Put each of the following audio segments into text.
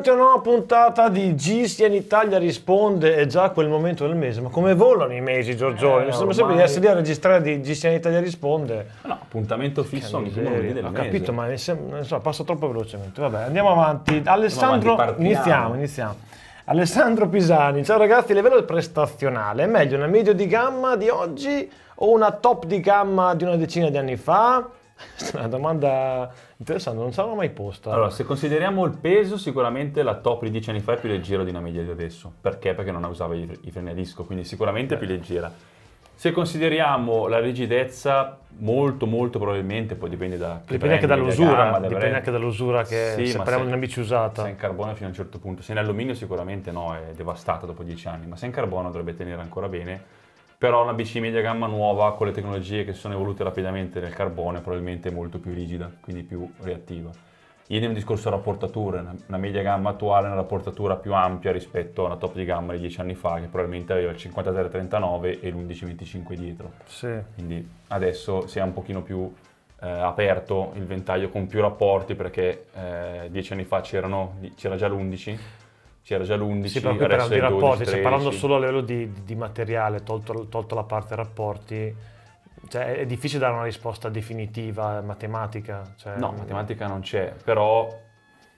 benvenuti a una nuova puntata di Gistian Italia risponde. È già quel momento del mese, ma come volano i mesi, Giorgione? Eh, Mi sembra sempre di essere lì a registrare di Gistian Italia risponde. No, appuntamento fisso ogni primo lunedì del Ho mese. capito, ma sembra, so, passa troppo velocemente. Vabbè, andiamo avanti. Alessandro, andiamo avanti, iniziamo, iniziamo. Alessandro Pisani, ciao ragazzi, livello prestazionale, è meglio una media di gamma di oggi o una top di gamma di una decina di anni fa? Questa È una domanda Interessante, non sarà mai posta. Allora, se consideriamo il peso, sicuramente la top di 10 anni fa è più leggera di una media di adesso. Perché? Perché non usava i, freni a disco, quindi sicuramente Beh. più eh. leggera. Se consideriamo la rigidezza, molto molto probabilmente, poi dipende da che Dipende anche dall'usura, gamma, dipende brand. anche dall'usura che sì, se parliamo di una bici usata. Se in carbonio fino a un certo punto, se in alluminio sicuramente no, è devastata dopo 10 anni, ma se in carbonio dovrebbe tenere ancora bene però una bici media gamma nuova con le tecnologie che sono evolute rapidamente nel carbone probabilmente è molto più rigida, quindi più reattiva. Idem discorso rapportature, una media gamma attuale è una rapportatura più ampia rispetto a una top di gamma di 10 anni fa che probabilmente aveva il 53-39 e l'11-25 dietro. Sì. Quindi adesso si è un pochino più eh, aperto il ventaglio con più rapporti perché eh, anni fa c'era già l'11 c'era già l'11, sì, però adesso è rapporti, cioè, parlando solo a livello di, di materiale, tolto, tolto, la parte rapporti, cioè, è difficile dare una risposta definitiva matematica. Cioè, no, matematica non c'è, però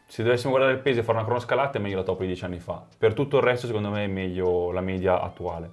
se dovessimo guardare il peso e fare una cronoscalata è meglio la top di 10 anni fa. Per tutto il resto secondo me è meglio la media attuale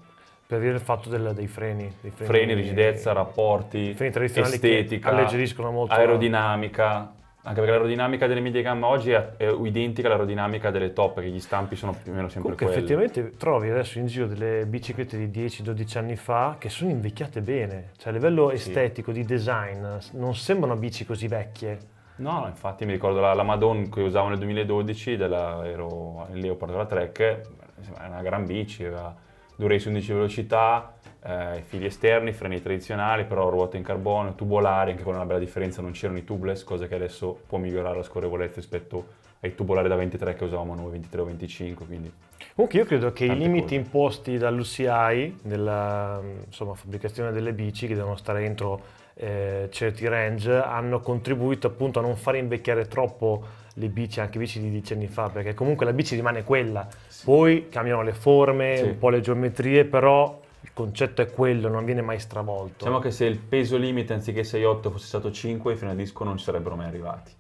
per dire il fatto del, dei freni. Dei freni, freni rigidezza, rapporti, freni estetica, alleggeriscono molto aerodinamica. Anche perché l'aerodinamica delle medie gamma oggi è, è identica all'aerodinamica delle top, perché gli stampi sono più o meno sempre Comunque, quelli. effettivamente trovi adesso in giro delle biciclette di 10-12 anni fa che sono invecchiate bene, cioè a livello sì. estetico, di design, non sembrano bici così vecchie. No, infatti mi ricordo la, la Madonna che usavo nel 2012, della, ero in Leopard della Trek, è una gran bici, aveva due race 11 velocità, eh, fili esterni, freni tradizionali, però ruote in carbonio, tubolari, anche con una bella differenza, non c'erano i tubeless, cosa che adesso può migliorare la scorrevolezza rispetto ai tubolari da 23 che usavamo noi, 23 o 25, quindi... Comunque io credo che i limiti cose. imposti dall'UCI nella insomma, fabbricazione delle bici, che devono stare entro eh, certi range, hanno contribuito appunto a non far invecchiare troppo le bici, anche bici di decenni fa, perché comunque la bici rimane quella. Sì. Poi cambiano le forme, sì. un po' le geometrie, però il concetto è quello, non viene mai stravolto. Diciamo che se il peso limite anziché 6,8 fosse stato 5, i freni a disco non ci sarebbero mai arrivati.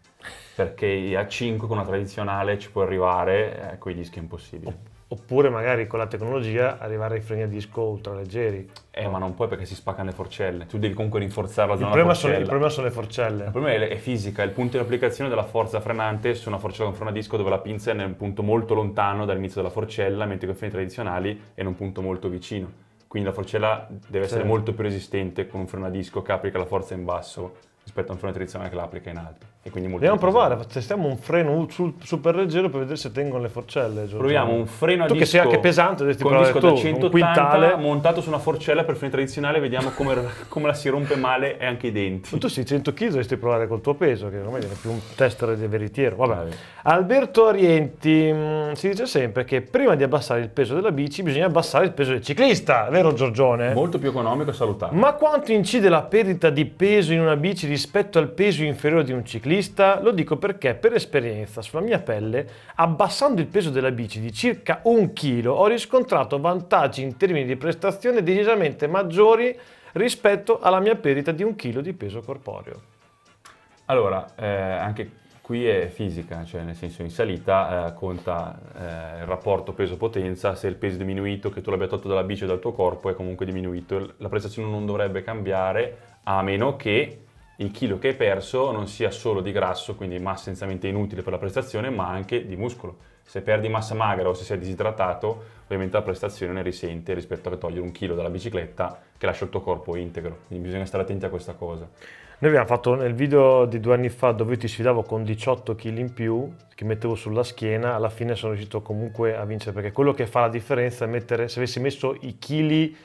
Perché a 5 con una tradizionale ci può arrivare, eh, con i dischi è impossibile. Oppure magari con la tecnologia arrivare ai freni a disco ultraleggeri. Eh, ma non puoi perché si spaccano le forcelle. Tu devi comunque rinforzare la zona il problema, sono, il problema sono le forcelle. Il problema è, è, fisica, il punto di applicazione della forza frenante su una forcella con freno a disco dove la pinza è in un punto molto lontano dall'inizio della forcella, mentre con i freni tradizionali è in un punto molto vicino quindi la forcella deve essere certo. molto più resistente con un freno a disco che applica la forza in basso rispetto a un freno tradizionale che l'applica in alto. E quindi molto Dobbiamo provare, testiamo un freno sul, super leggero per vedere se tengono le forcelle. Giorgio. Proviamo un freno a tu disco. che sei anche pesante, dovresti provare disco tu, da 180 un montato su una forcella per freni tradizionale, vediamo come, come, la si rompe male e anche i denti. tu sei 100 kg, dovresti provare col tuo peso, che ormai è più un tester di veritiero. Vabbè. Alberto Orienti mm, si dice sempre che prima di abbassare il peso della bici bisogna abbassare il peso del ciclista, vero Giorgione? Molto più economico e salutare. Ma quanto incide la perdita di peso in una bici rispetto al peso inferiore di un ciclista? vista lo dico perché per esperienza sulla mia pelle, abbassando il peso della bici di circa un chilo, ho riscontrato vantaggi in termini di prestazione decisamente maggiori rispetto alla mia perdita di un chilo di peso corporeo. Allora, eh, anche qui è fisica, cioè nel senso in salita eh, conta eh, il rapporto peso-potenza, se il peso è diminuito, che tu l'abbia tolto dalla bici o dal tuo corpo è comunque diminuito, la prestazione non dovrebbe cambiare a meno che il chilo che hai perso non sia solo di grasso, quindi massa essenzialmente inutile per la prestazione, ma anche di muscolo. Se perdi massa magra o se sei disidratato, ovviamente la prestazione ne risente rispetto a togliere un chilo dalla bicicletta che lascia il tuo corpo integro. Quindi bisogna stare attenti a questa cosa. Noi abbiamo fatto nel video di due anni fa dove io ti sfidavo con 18 kg in più che mettevo sulla schiena, alla fine sono riuscito comunque a vincere perché quello che fa la differenza è mettere, se avessi messo i chili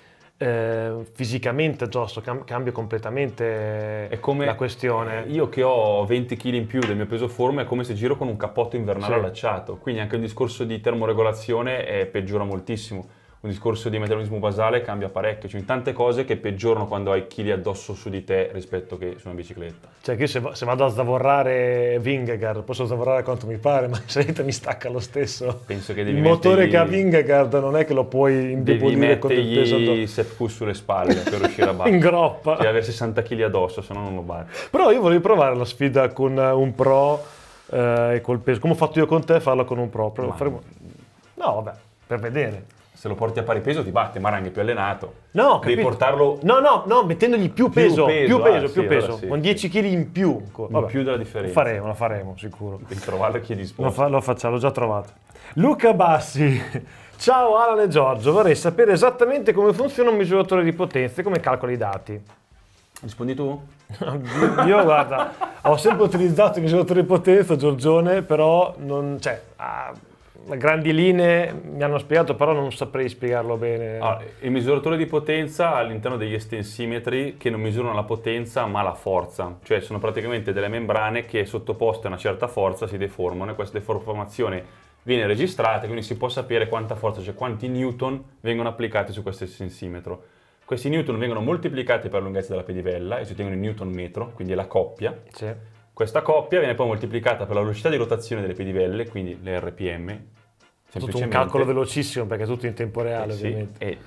eh, fisicamente Giorgio cam- cambia completamente la questione. Io che ho 20 kg in più del mio peso forma è come se giro con un cappotto invernale sì. allacciato, quindi anche il discorso di termoregolazione è, eh, peggiora moltissimo un discorso di metabolismo basale cambia parecchio, ci sono tante cose che peggiorano quando hai chili addosso su di te rispetto che su una bicicletta. Cioè che io se, se, vado a zavorrare Vingegaard posso zavorrare quanto mi pare, ma se Senta mi stacca lo stesso. Penso che devi Il motore mettergli... che ha Vingegaard non è che lo puoi indebolire con il peso addosso. Sepku sulle spalle per riuscire a battere. In groppa. Devi avere 60 kg addosso, se no non lo batti. Però io volevo provare la sfida con eh, un pro eh, e col peso, come ho fatto io con te, farla con un pro. Ma... Faremo... No, vabbè, per vedere se lo porti a pari peso ti batte, ma era più allenato. No, Devi portarlo... No, no, no, mettendogli più peso, più peso, più peso, ah, più sì, peso. sì, con 10 kg in più. Vabbè, in più della differenza. Lo faremo, lo faremo, sicuro. Devi trovare chi è disposto. Lo, fa, lo facciamo, l'ho già trovato. Luca Bassi, ciao Alan e Giorgio, vorrei sapere esattamente come funziona un misuratore di potenza e come calcoli i dati. Rispondi tu? Io guarda, ho sempre utilizzato il misuratore di potenza, Giorgione, però non... Cioè, ah, grandi linee mi hanno spiegato, però non saprei spiegarlo bene. Allora, ah, il misuratore di potenza all'interno degli estensimetri che non misurano la potenza ma la forza, cioè sono praticamente delle membrane che sottoposte a una certa forza si deformano e questa deformazione viene registrata, quindi si può sapere quanta forza, cioè quanti newton vengono applicati su questo estensimetro. Questi newton vengono moltiplicati per la lunghezza della pedivella e si ottengono il newton metro, quindi è la coppia. Sì questa coppia viene poi moltiplicata per la velocità di rotazione delle pedivelle, quindi le RPM. Tutto un calcolo velocissimo perché è tutto in tempo reale eh sì, ovviamente. E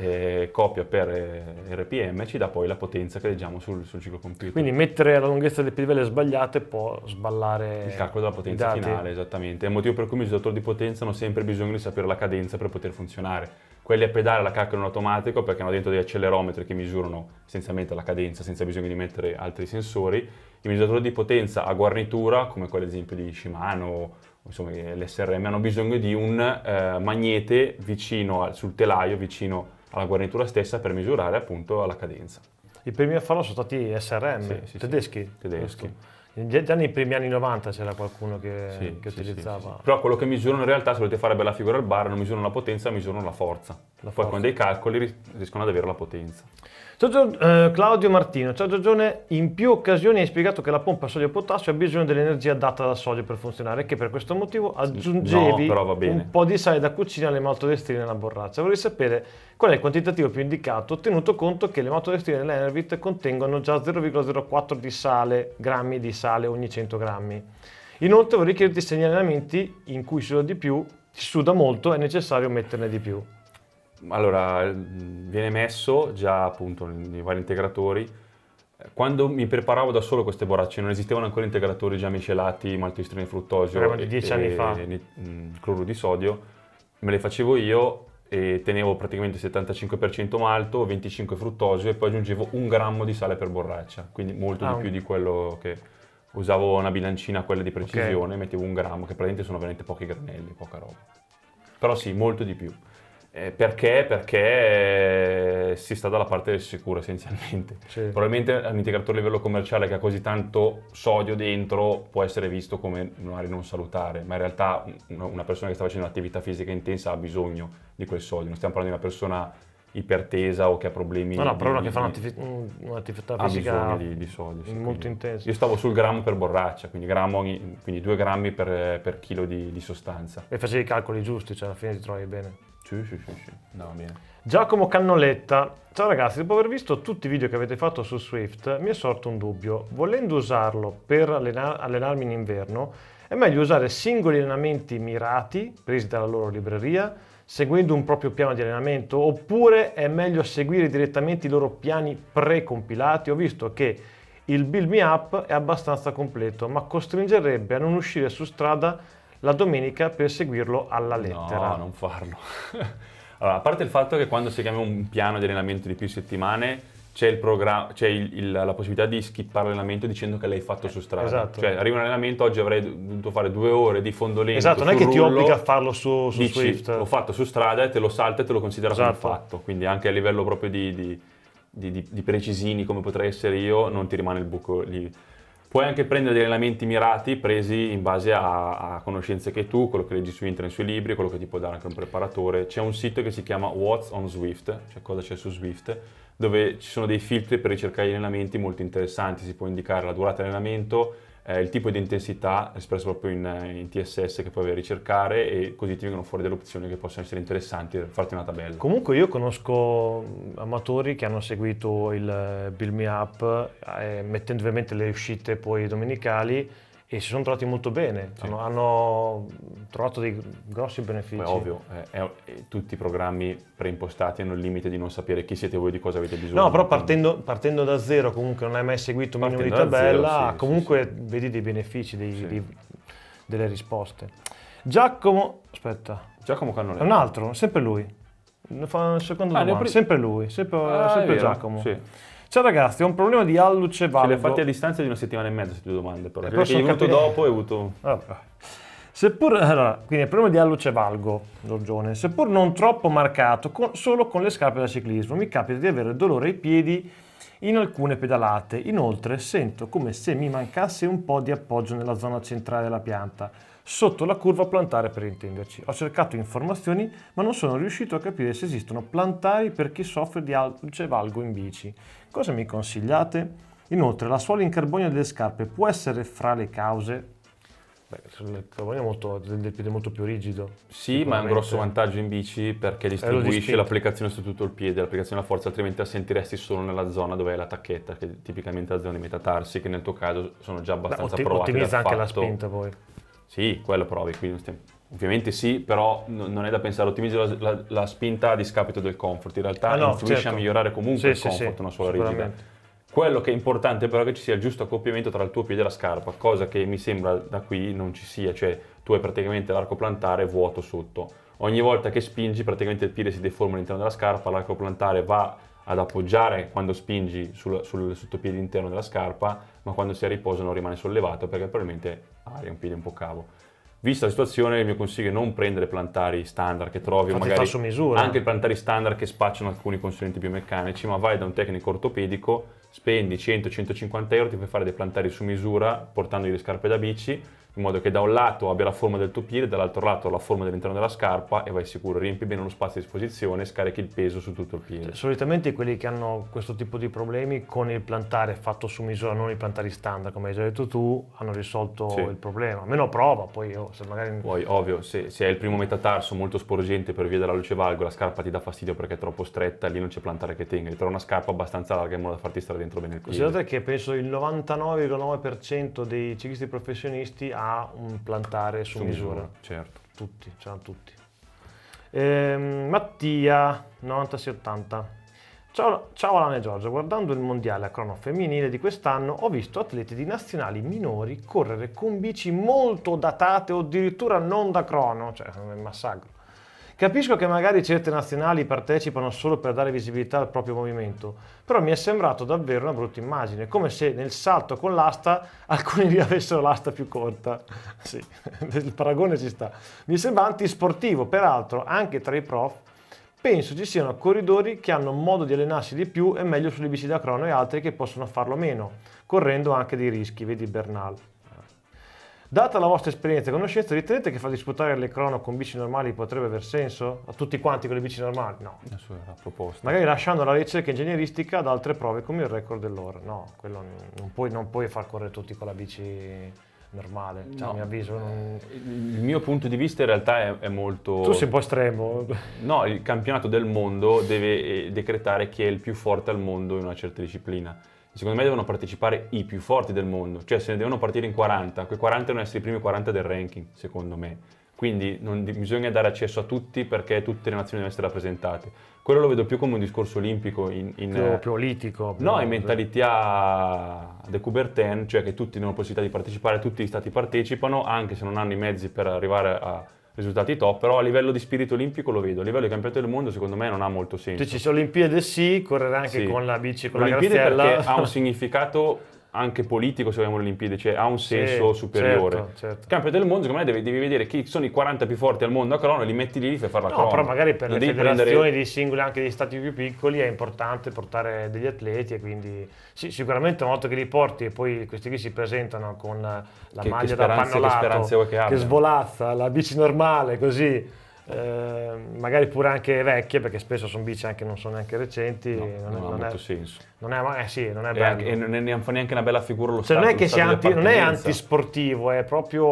eh, coppia per eh, RPM ci dà poi la potenza che leggiamo sul, sul, ciclo computer. Quindi mettere la lunghezza delle pedivelle sbagliate può sballare Il calcolo della potenza finale, esattamente. È il motivo per cui i misuratori di potenza hanno sempre bisogno di sapere la cadenza per poter funzionare quelli a pedale la calcolano in automatico perché hanno dentro degli accelerometri che misurano essenzialmente la cadenza senza bisogno di mettere altri sensori, i misuratori di potenza a guarnitura come quelli ad esempio di Shimano insomma l'SRM hanno bisogno di un eh, magnete vicino al, sul telaio, vicino alla guarnitura stessa per misurare appunto la cadenza. I primi a farlo sono stati SRM, sì, sì, tedeschi? Sì, tedeschi. Questo. Già nei primi anni 90 c'era qualcuno che, sì, che sì, utilizzava. Sì, Però quello che misurano in realtà, se volete fare bella figura al bar, non misurano la potenza, misurano la forza. La Poi forza. con dei calcoli riescono ad avere la potenza. Ciao, eh, Claudio Martino, ciao Giorgione, in più occasioni hai spiegato che la pompa a sodio potassio ha bisogno dell'energia data dal sodio per funzionare e che per questo motivo aggiungevi no, un po' di sale da cucina alle all'emaltodestrina nella borraccia. Vorrei sapere qual è il quantitativo più indicato, tenuto conto che le maltodestrine dell'Enervit contengono già 0,04 di sale, grammi di sale ogni 100 grammi. Inoltre vorrei chiederti se negli allenamenti in cui si suda di più, si suda molto, è necessario metterne di più. Allora, viene messo già appunto nei vari integratori. Quando mi preparavo da solo queste borracce non esistevano ancora integratori già miscelati, maltodistrini e fruttosio. Parliamo di dieci anni fa. E, mh, mm, cloruro di sodio. Me le facevo io e tenevo praticamente 75% malto, 25% fruttosio e poi aggiungevo un grammo di sale per borraccia, quindi molto ah, di più di quello che usavo una bilancina quella di precisione, okay. mettevo un grammo, che praticamente sono veramente pochi granelli, poca roba. Però sì, molto di più. Eh, perché? Perché eh, si sta dalla parte del sicuro essenzialmente. Sì. Probabilmente un integratore a livello commerciale che ha così tanto sodio dentro può essere visto come magari non salutare, ma in realtà una persona che sta facendo un'attività fisica intensa ha bisogno di quel sodio. Non stiamo parlando di una persona ipertesa o che ha problemi. No, no, però una che fa un'attività, fisica ha di, di sodio. Sì, molto intensa. Io stavo sul grammo per borraccia, quindi, grammo quindi 2 grammi per, per, chilo di, di sostanza. E facevi i calcoli giusti, cioè alla fine ti trovi bene. Sì, sì, sì, sì. No, bene. Giacomo Cannoletta. Ciao ragazzi, dopo aver visto tutti i video che avete fatto su Swift, mi è sorto un dubbio. Volendo usarlo per allenar- allenarmi in inverno, è meglio usare singoli allenamenti mirati, presi dalla loro libreria, seguendo un proprio piano di allenamento, oppure è meglio seguire direttamente i loro piani precompilati? Ho visto che il Build Me Up è abbastanza completo, ma costringerebbe a non uscire su strada la domenica per seguirlo alla lettera. No, non farlo. allora, a parte il fatto che quando si chiama un piano di allenamento di più settimane c'è, il program- c'è il, il, la possibilità di skippare l'allenamento dicendo che l'hai fatto su strada. Esatto. Cioè, arriva un allenamento, oggi avrei dovuto fare due ore di fondolento. Esatto, non è che rullo, ti obbliga a farlo su, su dici, Swift. L'ho fatto su strada e te lo salta e te lo considera esatto. come fatto. Quindi anche a livello proprio di, di, di, di precisini come potrei essere io, non ti rimane il buco lì. Puoi anche prendere degli allenamenti mirati presi in base a, a conoscenze che tu, quello che leggi su internet, sui libri, quello che ti può dare anche un preparatore. C'è un sito che si chiama What's on Swift, cioè cosa c'è su Swift, dove ci sono dei filtri per ricercare gli allenamenti molto interessanti. Si può indicare la durata dell'allenamento, eh, il tipo di intensità espresso proprio in, eh, in, TSS che puoi ricercare e così ti vengono fuori delle opzioni che possono essere interessanti per farti una tabella. Comunque io conosco mm, amatori che hanno seguito il eh, Build Me Up eh, mettendo ovviamente le uscite poi domenicali e si sono trovati molto bene, sì. hanno, hanno, trovato dei grossi benefici. Beh, ovvio, è, è, è, tutti i programmi preimpostati hanno il limite di non sapere chi siete voi, di cosa avete bisogno. No, però partendo, partendo da zero, comunque non hai mai seguito minimo di tabella, zero, sì, comunque sì, vedi dei benefici, dei, dei, delle risposte. Giacomo, aspetta. Giacomo Cannone. Un altro, sempre lui. Fa un secondo ah, domanda, pre... sempre lui, sempre, ah, sempre Giacomo. Sì. Ciao ragazzi, ho un problema di alluce valgo. Ce li fatti a distanza di una settimana e mezza, se ti domande, però. Eh, perché è venuto dopo e hai avuto... Allora. Seppur, allora, quindi il problema di alluce valgo, Giorgione, seppur non troppo marcato, con, solo con le scarpe da ciclismo, mi capita di avere dolore ai piedi in alcune pedalate. Inoltre sento come se mi mancasse un po' di appoggio nella zona centrale della pianta sotto la curva plantare per intenderci. Ho cercato informazioni ma non sono riuscito a capire se esistono plantari per chi soffre di alce valgo in bici. Cosa mi consigliate? Inoltre la suola in carbonio delle scarpe può essere fra le cause? Beh, il carbonio molto, del piede molto più rigido. Sì, ma è un grosso vantaggio in bici perché eh, distribuisce l'applicazione su tutto il piede, l'applicazione alla forza, altrimenti la sentiresti solo nella zona dove è la tacchetta, che è tipicamente la zona di metatarsi, che nel tuo caso sono già abbastanza Beh, otti- provate. Ottimizza anche fatto. la spinta poi. Sì, quello provi, qui stiamo... Ovviamente sì, però non è da pensare, ottimizzi la, la, la, spinta a discapito del comfort, in realtà ah, no, influisce certo. a migliorare comunque sì, il comfort, sì, una sola rigida. Quello che è importante però è che ci sia il giusto accoppiamento tra il tuo piede e la scarpa, cosa che mi sembra da qui non ci sia, cioè tu hai praticamente l'arco plantare vuoto sotto. Ogni volta che spingi praticamente il piede si deforma all'interno della scarpa, l'arco plantare va ad appoggiare quando spingi sul, sul sottopiede interno della scarpa, ma quando si è a riposo non rimane sollevato perché probabilmente aria, ah, un piede un po' cavo. Vista la situazione, il mio consiglio è non prendere plantari standard che trovi, Infatti magari su misura. anche plantari standard che spacciano alcuni consulenti biomeccanici, ma vai da un tecnico ortopedico, spendi 100-150 euro, ti puoi fare dei plantari su misura portandogli le scarpe da bici in modo che da un lato abbia la forma del tuo piede, dall'altro lato la forma dell'interno della scarpa e vai sicuro, riempi bene lo spazio a disposizione e scarichi il peso su tutto il piede. Cioè, solitamente quelli che hanno questo tipo di problemi con il plantare fatto su misura, non i plantari standard, come hai già detto tu, hanno risolto sì. il problema. Almeno prova, poi io, se magari... Poi ovvio, se, se, hai il primo metatarso molto sporgente per via della luce valgo, la scarpa ti dà fastidio perché è troppo stretta, lì non c'è plantare che tenga, però una scarpa abbastanza larga in modo da farti stare dentro bene il piede. Considerate che penso il 99,9% dei ciclisti professionisti ha ha un plantare su, su misura. misura. Certo. Tutti, ce l'hanno tutti. Ehm, Mattia, 9680. Ciao, ciao Alane e Giorgio, guardando il mondiale a crono femminile di quest'anno ho visto atleti di nazionali minori correre con bici molto datate o addirittura non da crono, cioè è un massacro. Capisco che magari certe nazionali partecipano solo per dare visibilità al proprio movimento, però mi è sembrato davvero una brutta immagine, come se nel salto con l'asta alcuni avessero l'asta più corta. sì, il paragone ci sta. Mi sembra antisportivo, peraltro anche tra i prof penso ci siano corridori che hanno modo di allenarsi di più e meglio sulle bici da crono e altri che possono farlo meno, correndo anche dei rischi, vedi Bernal. Data la vostra esperienza e conoscenza, ritenete che far disputare le crono con bici normali potrebbe aver senso? A tutti quanti con le bici normali? No. Nessuna proposta. Magari lasciando la ricerca ingegneristica ad altre prove come il record dell'ora. No, quello non puoi, non puoi far correre tutti con la bici normale, cioè, no. a mio avviso. Non... Eh, il mio punto di vista in realtà è, è, molto... Tu sei un po' estremo. No, il campionato del mondo deve eh, decretare chi è il più forte al mondo in una certa disciplina. Secondo me devono partecipare i più forti del mondo, cioè se ne devono partire in 40, quei 40 devono essere i primi 40 del ranking, secondo me. Quindi non bisogna dare accesso a tutti perché tutte le nazioni devono essere rappresentate. Quello lo vedo più come un discorso olimpico, in, in più, eh, più politico. Più no, in mentalità de Coubertin, cioè che tutti hanno la possibilità di partecipare, tutti gli stati partecipano, anche se non hanno i mezzi per arrivare a risultati top, però a livello di spirito olimpico lo vedo, a livello di campionato del mondo secondo me non ha molto senso. Cioè ci sono Olimpiadi sì, correrà anche sì. con la bici, con L'Olimpiade la graziella. perché ha un significato anche politico se vogliamo le Olimpiadi, cioè ha un senso sì, certo, superiore. Certo, certo. Campione del mondo, secondo me devi, devi, vedere chi sono i 40 più forti al mondo a crono, li metti lì, li fai fare la no, crono. No, però magari per le federazioni dei singoli, anche degli stati più piccoli, è importante portare degli atleti e quindi sì, sicuramente una volta che li porti e poi questi qui si presentano con la che, maglia che speranze, da pannolato, che, che, che svolazza, la bici normale, così Ehm, magari pure anche vecchie, perché spesso sono bici anche non sono neanche recenti. No, non, non, ha molto è, senso. Non è, eh sì, non è bello. E, non, è, non fa neanche una bella figura lo cioè, stato, non è che sia anti, non è antisportivo, è proprio,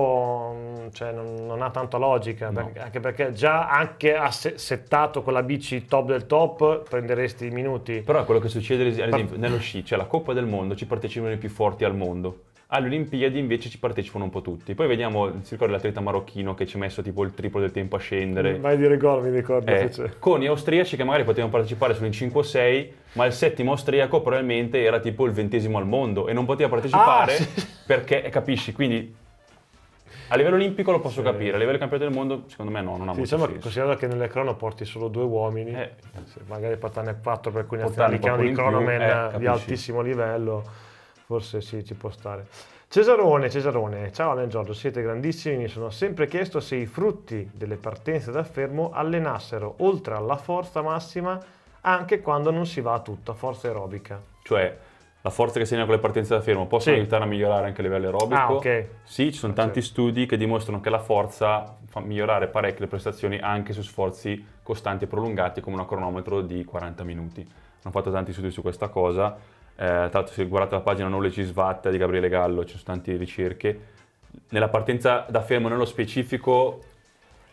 mm, cioè, non, ha tanta logica, no. perché, anche perché già anche a settato con la bici top del top prenderesti i minuti. Però è quello che succede, ad esempio, nello sci, cioè la Coppa del Mondo, ci partecipano i più forti al mondo alle Olimpiadi invece ci partecipano un po' tutti. Poi vediamo, si ricorda l'atleta marocchino che ci ha messo tipo il triplo del tempo a scendere. Mm, vai di gol, mi ricordo. Eh, con gli austriaci che magari potevano partecipare solo in 5 o 6, ma il settimo austriaco probabilmente era tipo il ventesimo al mondo e non poteva partecipare ah, sì. perché, eh, capisci, quindi a livello olimpico lo posso sì. capire, a livello campionato del mondo secondo me no, non ha sì, molto diciamo senso. Considerato che nelle crono porti solo due uomini, eh. magari Patane e Patto per alcuni Portare nazionali che hanno di cronomen eh, di altissimo livello forse sì, ci può stare. Cesarone, Cesarone, ciao Alan Giorgio, siete grandissimi, mi sono sempre chiesto se i frutti delle partenze da fermo allenassero, oltre alla forza massima, anche quando non si va a tutta forza aerobica. Cioè, la forza che si allena con le partenze da fermo possono sì. aiutare a migliorare anche a livello aerobico? Ah, ok. Sì, ci sono tanti studi che dimostrano che la forza fa migliorare parecchie prestazioni anche su sforzi costanti e prolungati come un cronometro di 40 minuti. Hanno fatto tanti studi su questa cosa eh, tra l'altro se guardate la pagina Knowledge Svat di Gabriele Gallo, ci sono tante ricerche. Nella partenza da fermo nello specifico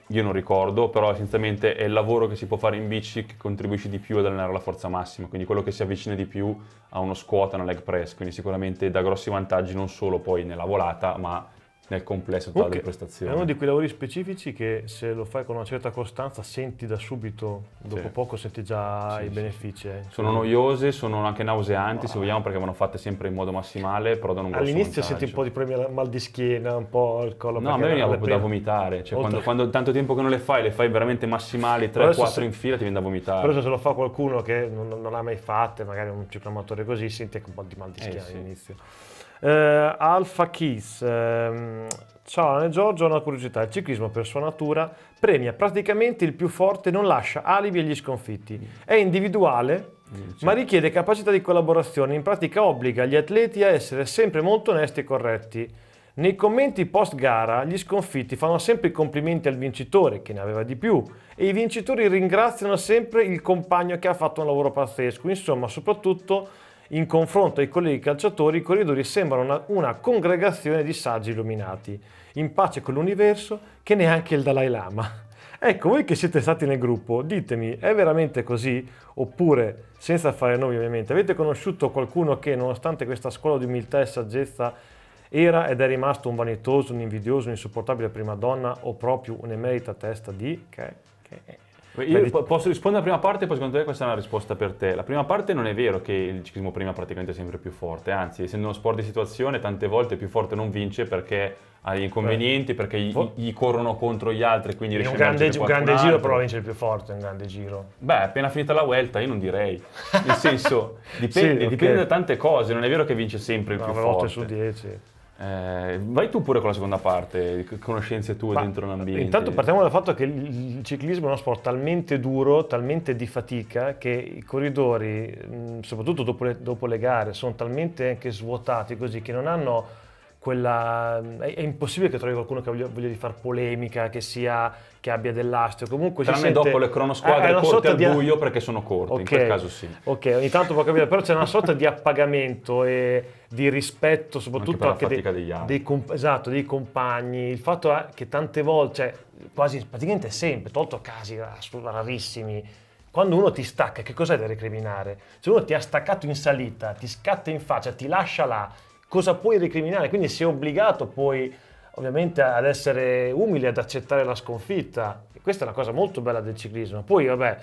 io non ricordo, però essenzialmente è il lavoro che si può fare in bici che contribuisce di più ad allenare la forza massima, quindi quello che si avvicina di più a uno squat, a una leg press, quindi sicuramente dà grossi vantaggi non solo poi nella volata, ma nel complesso totale delle prestazioni. È uno di quei lavori specifici che se lo fai con una certa costanza senti da subito, dopo sì. poco senti già sì, i benefici. Eh. Sono noiose, sono anche nauseanti ah. se vogliamo perché vanno fatte sempre in modo massimale, però da un grosso All'inizio senti un po' di problemi mal di schiena, un po' il collo. No, a me veniva proprio da vomitare, cioè quando, quando, tanto tempo che non le fai, le fai veramente massimali, 3-4 in fila ti viene da vomitare. Però se lo fa qualcuno che non, non ha mai fatte, magari un ciclomatore così, senti anche un po' di mal di eh, schiena eh, all'inizio. Eh, Alfa Kiss, ehm, ciao Giorgio, ho una curiosità, il ciclismo per sua natura premia praticamente il più forte, non lascia alibi agli sconfitti, è individuale mm, ma richiede capacità di collaborazione, in pratica obbliga gli atleti a essere sempre molto onesti e corretti. Nei commenti post gara gli sconfitti fanno sempre i complimenti al vincitore, che ne aveva di più, e i vincitori ringraziano sempre il compagno che ha fatto un lavoro pazzesco, insomma soprattutto in confronto ai colleghi calciatori, i corridori sembrano una, una congregazione di saggi illuminati, in pace con l'universo che neanche il Dalai Lama. Ecco, voi che siete stati nel gruppo, ditemi, è veramente così? Oppure, senza fare nomi ovviamente, avete conosciuto qualcuno che, nonostante questa scuola di umiltà e saggezza, era ed è rimasto un vanitoso, un invidioso, un insopportabile prima donna o proprio un'emerita testa di... Okay, okay. Io per... posso rispondere alla prima parte, poi secondo te questa è una risposta per te. La prima parte non è vero che il ciclismo prima praticamente è sempre più forte, anzi, essendo uno sport di situazione, tante volte più forte non vince perché ha gli inconvenienti, perché gli, gli corrono contro gli altri, quindi riesce un grande, a un grande altro. giro però vince il più forte, un grande giro. Beh, appena finita la Vuelta io non direi. Nel senso, dipende, sì, okay. dipende, da tante cose, non è vero che vince sempre il no, più forte. 8 su 10. Eh, vai tu pure con la seconda parte, conoscenze tue Ma, dentro l'ambiente. Intanto partiamo dal fatto che il ciclismo è uno sport talmente duro, talmente di fatica, che i corridori, soprattutto dopo le, dopo le gare, sono talmente anche svuotati così che non hanno quella... È, è, impossibile che trovi qualcuno che voglia, voglia di far polemica, che, sia, che abbia dell'astio. Comunque Tranne sente... dopo le cronosquadre eh, è corte al di... buio perché sono corte, okay. in quel caso sì. Ok, ogni tanto può capire, però c'è una sorta di appagamento e di rispetto soprattutto anche, anche dei, degli altri. Dei comp- esatto, dei compagni. Il fatto è che tante volte, cioè quasi praticamente sempre, tolto casi rarissimi, quando uno ti stacca, che cos'è da recriminare? Se uno ti ha staccato in salita, ti scatta in faccia, ti lascia là cosa puoi recriminare, quindi sei obbligato poi ovviamente ad essere umile, ad accettare la sconfitta. E questa è una cosa molto bella del ciclismo. Poi vabbè,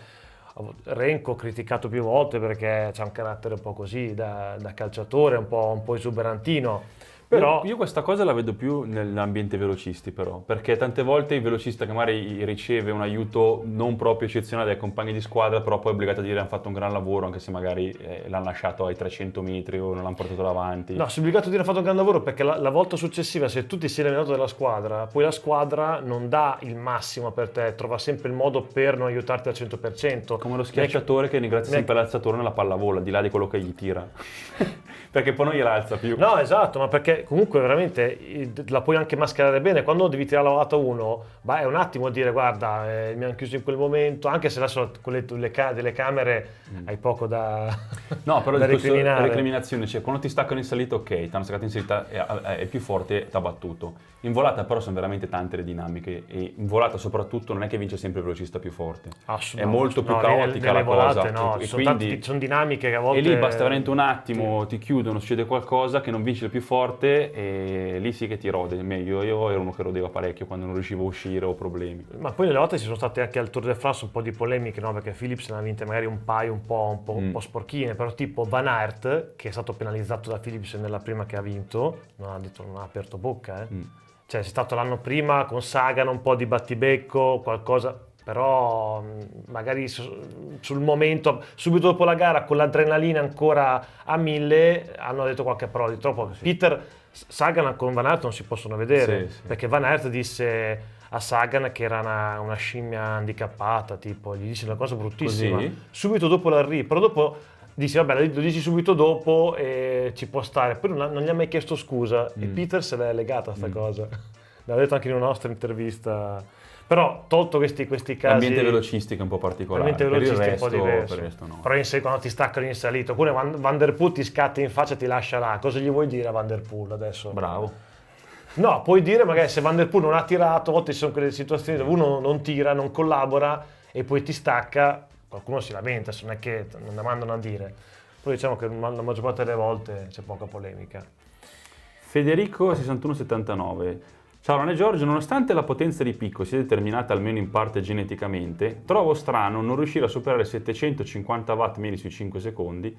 Renko criticato più volte perché ha un carattere un po' così da, da calciatore, un po', un po' esuberantino però... Io, io, questa cosa la vedo più nell'ambiente velocisti però, perché tante volte il velocista che magari riceve un aiuto non proprio eccezionale dai compagni di squadra, però poi è obbligato a dire hanno fatto un gran lavoro, anche se magari eh, l'hanno lasciato ai 300 metri o non l'hanno portato davanti. No, sei obbligato a dire hanno fatto un gran lavoro perché la, la, volta successiva, se tu ti sei allenato della squadra, poi la squadra non dà il massimo per te, trova sempre il modo per non aiutarti al 100%. Come lo schiacciatore ne... che ringrazia sempre ne... l'alzatore nella pallavola, di là di quello che gli tira. perché poi non gliel'alza più. No, esatto, ma perché comunque veramente la puoi anche mascherare bene. Quando devi tirare la volata beh, vai un attimo a dire guarda, eh, mi hanno chiuso in quel momento, anche se adesso con le, le ca- delle camere mm. hai poco da No, però da recriminare. recriminazione, cioè quando ti staccano in salita ok, ti hanno staccato in salita è, è più forte, ti ha battuto. In volata però sono veramente tante le dinamiche e in volata soprattutto non è che vince sempre il velocista più forte. Assolutamente. È molto più no, caotica nelle, nelle la volate, cosa. No, e sono, quindi, tanti, sono dinamiche che a volte... E lì basta veramente un attimo, sì. ti chiudi chiudono, succede qualcosa che non vince il più forte e lì sì che ti rode, meglio io ero uno che rodeva parecchio quando non riuscivo a uscire o problemi. Ma poi nelle volte ci sono state anche al Tour de France un po' di polemiche, no? perché Philips ne ha vinte magari un paio un po', un po', mm. un po', sporchine, però tipo Van Aert che è stato penalizzato da Philips nella prima che ha vinto, non ha, detto, non ha aperto bocca. Eh. Mm. Cioè è stato l'anno prima con Sagan un po' di battibecco, qualcosa però magari sul momento, subito dopo la gara, con l'adrenalina ancora a mille, hanno detto qualche parola di troppo. Sì. Peter Sagan con Van Aert non si possono vedere, sì, perché Van Aert disse a Sagan che era una, una scimmia handicappata, tipo, gli dice una cosa bruttissima, Così? subito dopo l'arrivo, però dopo dice vabbè lo dici subito dopo e ci può stare, poi non, non gli ha mai chiesto scusa mm. e Peter se l'è legata a sta mm. cosa, l'ha detto anche in una nostra intervista però tolto questi, questi casi... L'ambiente velocistico è un po' particolare, per il resto, è un po' diverso. Per resto no. Però in sé quando ti staccano in salita, oppure Van, Van Der Poel ti scatta in faccia e ti lascia là, cosa gli vuoi dire a Van Der Poel adesso? Bravo. No, puoi dire magari se Van Der Poel non ha tirato, a volte ci sono quelle situazioni dove uno non tira, non collabora e poi ti stacca, qualcuno si lamenta, se non è che non la mandano a dire. Però diciamo che la maggior parte delle volte c'è poca polemica. Federico 6179 Ciao Rane Giorgio, nonostante la potenza di picco sia determinata almeno in parte geneticamente, trovo strano non riuscire a superare 750 watt meno sui 5 secondi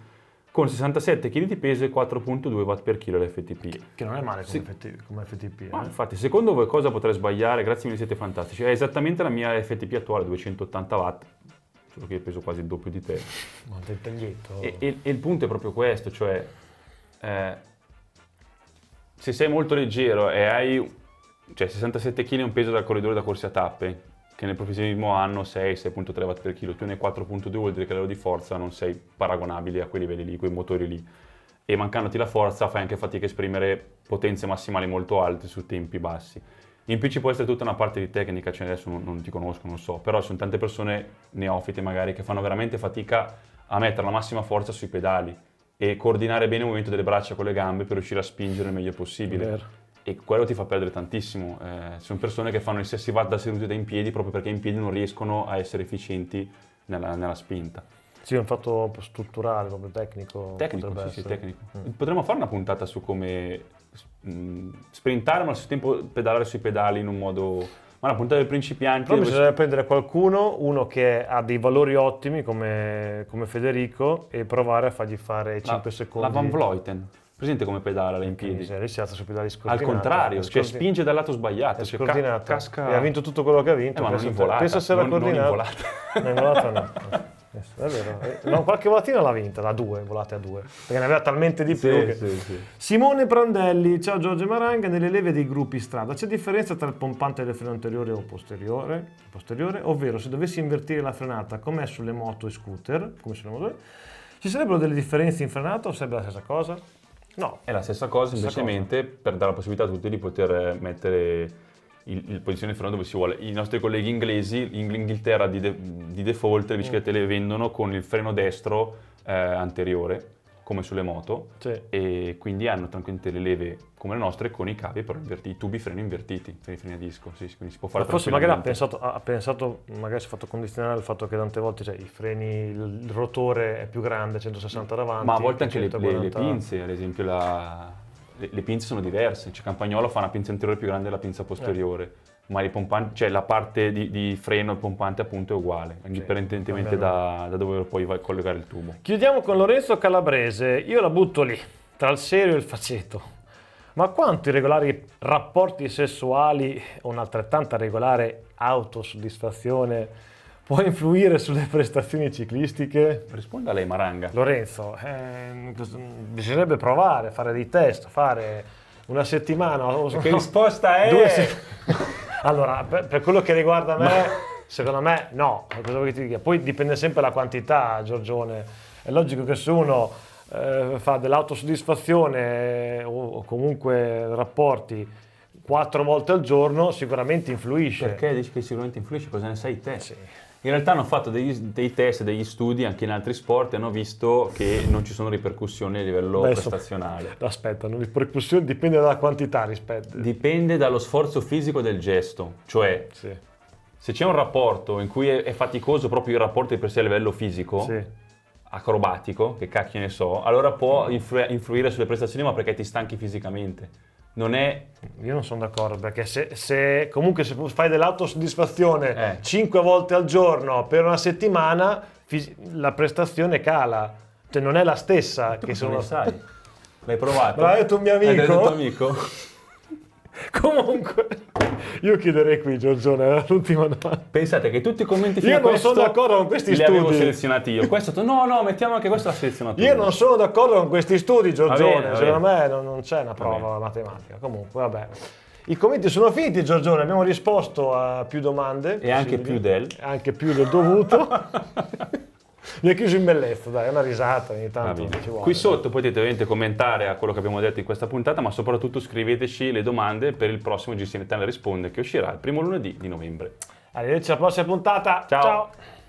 con 67 kg di peso e 4.2 watt per chilo l'FTP. Che, non è male come, sì. FT, come FTP. Eh? infatti, secondo voi cosa potrei sbagliare? Grazie mille, siete fantastici. È esattamente la mia FTP attuale, 280 watt, solo che peso quasi il doppio di te. Ma un dettaglietto. E, e, e, il punto è proprio questo, cioè... Eh, se sei molto leggero e hai cioè 67 kg è un peso da corridore da corsi a tappe, che nel professionismo hanno 6, 6.3 watt per chilo, tu ne hai 4.2 vuol dire che a livello di forza non sei paragonabile a quei livelli lì, quei motori lì. E mancandoti la forza fai anche fatica a esprimere potenze massimali molto alte su tempi bassi. In più ci può essere tutta una parte di tecnica, cioè adesso non, non ti conosco, non so, però ci sono tante persone neofite magari che fanno veramente fatica a mettere la massima forza sui pedali e coordinare bene il movimento delle braccia con le gambe per riuscire a spingere il meglio possibile. Vero e quello ti fa perdere tantissimo. Eh, ci sono persone che fanno gli stessi watt da seduti da in piedi proprio perché in piedi non riescono a essere efficienti nella, nella spinta. Sì, è un fatto strutturale, proprio tecnico. Tecnico, sì, sì, tecnico. Mm. Potremmo fare una puntata su come mh, mm, sprintare, ma allo stesso tempo pedalare sui pedali in un modo... Ma la puntata dei principianti... Però bisogna dove... prendere qualcuno, uno che ha dei valori ottimi come, come Federico, e provare a fargli fare 5 la, secondi. La Van Vleuten. Presente come pedala alle Olimpiadi? Miseria, si alza sui pedali scordinati. Al contrario, cioè spinge dal lato sbagliato. È cioè, scordinata. Cioè, casca... E ha vinto tutto quello che ha vinto. Eh, ma non in volata. Penso se l'ha coordinata. Non in volata. non in volata no. È vero. Eh, no, qualche volatina l'ha vinta, da due, volate a due, perché ne aveva talmente di più. Sì, che... sì, sì. Simone Prandelli, ciao Giorgio Maranga, nelle leve dei gruppi strada c'è differenza tra il pompante del freno anteriore o posteriore, posteriore ovvero se dovessi invertire la frenata come sulle moto e scooter, come sulle moto, ci sarebbero delle differenze in frenata o sarebbe la stessa cosa? No. È la stessa cosa, semplicemente cosa. per dare la possibilità a tutti di poter eh, mettere il, il posizione di freno dove si vuole. I nostri colleghi inglesi, in Inghilterra di, de, di default, le biciclette mm. le vendono con il freno destro eh, anteriore come sulle moto sì. e quindi hanno tranquillamente le leve come le nostre con i cavi però invertiti, i tubi freno invertiti, freni, freni a disco, sì, quindi si può fare Ma forse magari ha pensato, ha pensato, magari si è fatto condizionare al fatto che tante volte cioè, i freni, il rotore è più grande, 160 davanti. Ma a volte anche le, le, le, pinze, ad esempio la, le, le, pinze sono diverse, cioè Campagnolo fa una pinza anteriore più grande della pinza eh. posteriore. Eh ma i pompanti, cioè la parte di, di freno e pompante appunto è uguale, sì, indipendentemente da, da, dove poi vai a collegare il tubo. Chiudiamo con Lorenzo Calabrese, io la butto lì, tra il serio e il faceto. Ma quanto i regolari rapporti sessuali o un'altrettanta regolare autosoddisfazione può influire sulle prestazioni ciclistiche? Risponda lei Maranga. Lorenzo, eh, bisognerebbe provare, fare dei test, fare una settimana. Che risposta è? Due settimane. Allora, per, per quello che riguarda me, Ma... secondo me no, Poi dipende sempre dalla quantità, Giorgione. È logico che se uno eh, fa dell'autosoddisfazione eh, o comunque rapporti quattro volte al giorno sicuramente influisce. Perché dici che sicuramente influisce? Cosa ne sai te? Sì. In realtà hanno fatto degli, dei test, degli studi anche in altri sport e hanno visto che non ci sono ripercussioni a livello Adesso, prestazionale. Aspetta, non ripercussioni dipende dalla quantità, rispetto. Dipende dallo sforzo fisico del gesto, cioè sì. se c'è un rapporto in cui è, è, faticoso proprio il rapporto di per sé a livello fisico, sì. acrobatico, che cacchio ne so, allora può influire sulle prestazioni ma perché ti stanchi fisicamente non è... Io non sono d'accordo perché se, se comunque se fai dell'autosoddisfazione eh. 5 volte al giorno per una settimana la prestazione cala, cioè non è la stessa tu che sono... Lo sai? L'hai provato? Ma è tuo mio amico. Hai detto amico? Comunque, io chiuderei qui, Giorgione, era l'ultima domanda. Pensate che tutti i commenti fino Io non sono d'accordo con questi li studi. Li avevo selezionati io. Questo, no, no, mettiamo anche questo l'ha selezionato io. non sono d'accordo con questi studi, Giorgione. Secondo me non, non c'è una prova matematica. Comunque, vabbè. I commenti sono finiti, Giorgione. Abbiamo risposto a più domande. E possibili. anche più del. Anche più del dovuto. Mi è chiuso in bellezza, dai, è una risata ogni tanto. Vuole, Qui sotto potete ovviamente commentare a quello che abbiamo detto in questa puntata, ma soprattutto scriveteci le domande per il prossimo GCN Risponde che uscirà il primo lunedì di novembre. Arrivederci alla prossima puntata. Ciao. Ciao.